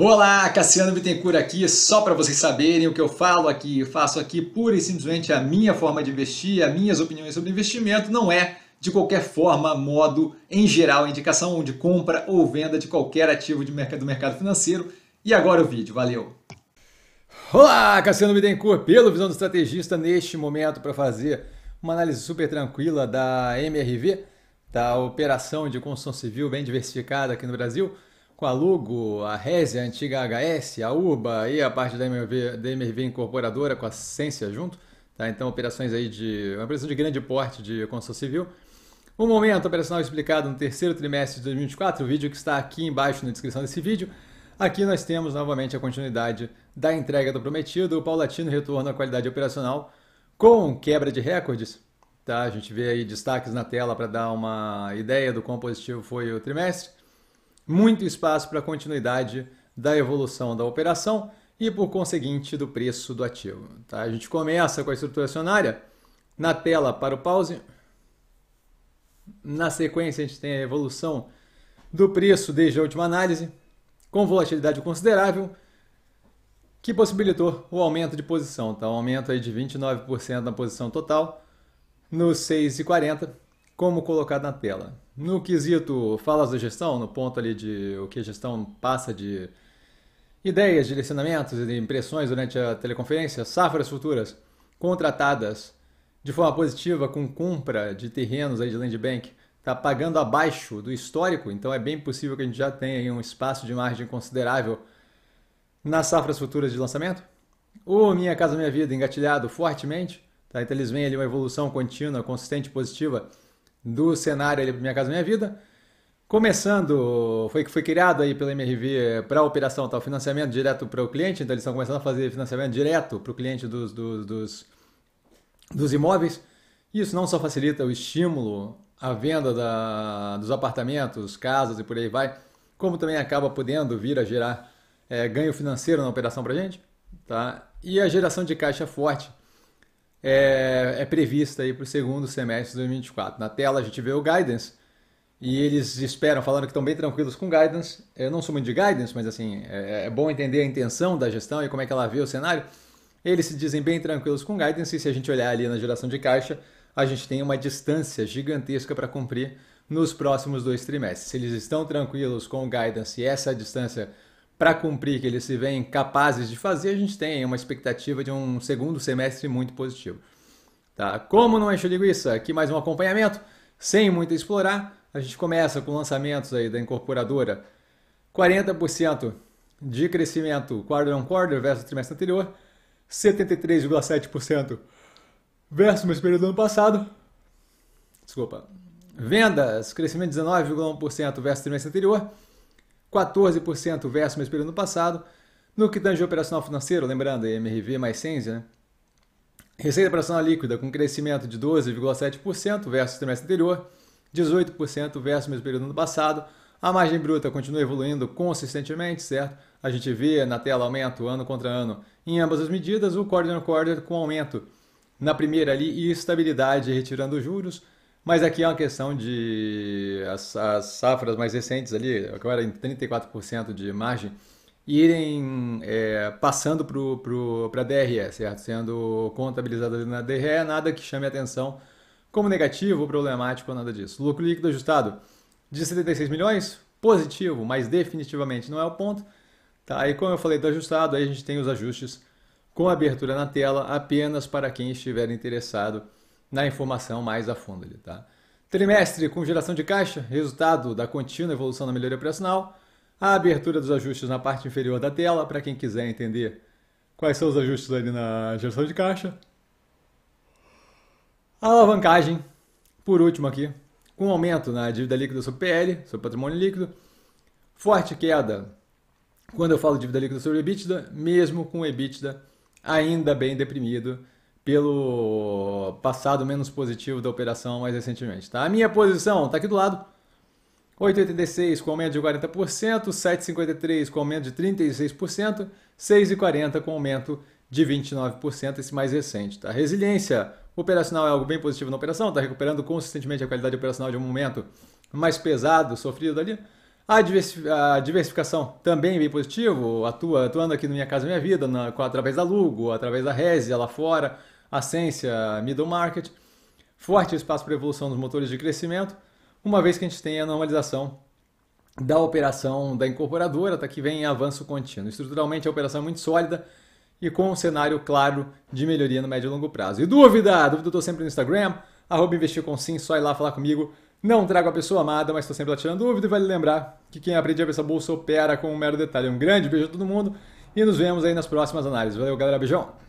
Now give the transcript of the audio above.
Olá, Cassiano Bittencourt aqui, só para vocês saberem o que eu falo aqui, eu faço aqui pura e simplesmente a minha forma de investir, as minhas opiniões sobre investimento, não é de qualquer forma, modo, em geral, indicação de compra ou venda de qualquer ativo de mercado, do mercado financeiro. E agora o vídeo, valeu! Olá, Cassiano Bittencourt, pelo Visão do Estrategista, neste momento para fazer uma análise super tranquila da MRV, da Operação de Construção Civil bem diversificada aqui no Brasil, com a Lugo, a Reze, a antiga HS, a Urba e a parte da MRV, da MRV incorporadora com a Ciência junto. Tá? Então, operações aí de. uma empresa de grande porte de construção civil. O momento operacional explicado no terceiro trimestre de 2024, o vídeo que está aqui embaixo na descrição desse vídeo. Aqui nós temos novamente a continuidade da entrega do prometido, o paulatino retorno à qualidade operacional com quebra de recordes. Tá? A gente vê aí destaques na tela para dar uma ideia do quão positivo foi o trimestre muito espaço para continuidade da evolução da operação e, por conseguinte, do preço do ativo. Tá? A gente começa com a estrutura acionária na tela para o pause. Na sequência, a gente tem a evolução do preço desde a última análise, com volatilidade considerável, que possibilitou o aumento de posição. Então, um aumento aí de 29% na posição total, nos 6,40, como colocado na tela. No quesito falas da gestão, no ponto ali de o que a gestão passa de ideias, direcionamentos e impressões durante a teleconferência, safras futuras contratadas de forma positiva com compra de terrenos aí de land bank está pagando abaixo do histórico, então é bem possível que a gente já tenha um espaço de margem considerável nas safras futuras de lançamento. O Minha Casa Minha Vida engatilhado fortemente, tá? então eles veem ali uma evolução contínua, consistente, positiva do cenário ali Minha Casa Minha Vida. Começando, foi que foi criado aí pela MRV para a operação, tal tá? o financiamento direto para o cliente, então eles estão começando a fazer financiamento direto para o cliente dos, dos, dos, dos imóveis. Isso não só facilita o estímulo à venda da, dos apartamentos, casas e por aí vai, como também acaba podendo vir a gerar é, ganho financeiro na operação para a gente, tá? e a geração de caixa forte é, é prevista para o segundo semestre de 2024. Na tela a gente vê o guidance e eles esperam, falando que estão bem tranquilos com guidance. Eu não sou muito de guidance, mas assim é, é bom entender a intenção da gestão e como é que ela vê o cenário. Eles se dizem bem tranquilos com guidance e se a gente olhar ali na geração de caixa, a gente tem uma distância gigantesca para cumprir nos próximos dois trimestres. Se eles estão tranquilos com o guidance e essa distância para cumprir que eles se veem capazes de fazer, a gente tem uma expectativa de um segundo semestre muito positivo. Tá? Como não enche linguiça, aqui mais um acompanhamento, sem muito explorar. A gente começa com lançamentos aí da incorporadora. 40% de crescimento quarter on quarter versus o trimestre anterior, 73,7% versus o mesmo período do ano passado. Desculpa. Vendas, crescimento 19,1% versus o trimestre anterior, 14% versus o mesmo período no passado. No que tange operacional financeiro, lembrando, é MRV mais Sense, né? Receita operacional líquida com crescimento de 12,7% versus o trimestre anterior, 18% versus o mesmo período no passado. A margem bruta continua evoluindo consistentemente, certo? A gente vê na tela aumento ano contra ano em ambas as medidas, o quarter on quarter com aumento na primeira ali e estabilidade retirando os juros. Mas aqui é uma questão de as, as safras mais recentes ali, agora em 34% de margem, irem é, passando para a DRE, certo? Sendo contabilizado na DRE, nada que chame atenção como negativo, problemático, nada disso. Lucro líquido ajustado de 76 milhões, positivo, mas definitivamente não é o ponto. Tá? E como eu falei do ajustado, aí a gente tem os ajustes com abertura na tela apenas para quem estiver interessado na informação mais a fundo. Ali, tá? Trimestre com geração de caixa, resultado da contínua evolução da melhoria operacional, a abertura dos ajustes na parte inferior da tela, para quem quiser entender quais são os ajustes ali na geração de caixa. A alavancagem, por último aqui, com aumento na dívida líquida sobre PL, sobre patrimônio líquido, forte queda quando eu falo dívida líquida sobre EBITDA, mesmo com o EBITDA ainda bem deprimido pelo passado menos positivo da operação mais recentemente. Tá? A minha posição está aqui do lado. 8,86 com aumento de 40%, 7,53 com aumento de 36%, 6,40 com aumento de 29%, esse mais recente. Tá? Resiliência operacional é algo bem positivo na operação, está recuperando consistentemente a qualidade operacional de um momento mais pesado, sofrido ali. A, diversificação também bem positivo, atua, atuando aqui no Minha Casa Minha Vida, na, através da Lugo, através da Resi, lá fora, Assência, Middle Market, forte espaço para evolução dos motores de crescimento, uma vez que a gente tem a normalização da operação da incorporadora, tá que vem em avanço contínuo. Estruturalmente a operação é muito sólida e com um cenário claro de melhoria no médio e longo prazo. E dúvida? Dúvida eu tô sempre no Instagram, arroba investir com sim, só ir lá falar comigo. Não trago a pessoa amada, mas estou sempre lá tirando dúvida e vale lembrar que quem aprende a ver essa bolsa opera com um mero detalhe. Um grande beijo a todo mundo e nos vemos aí nas próximas análises. Valeu, galera. Beijão!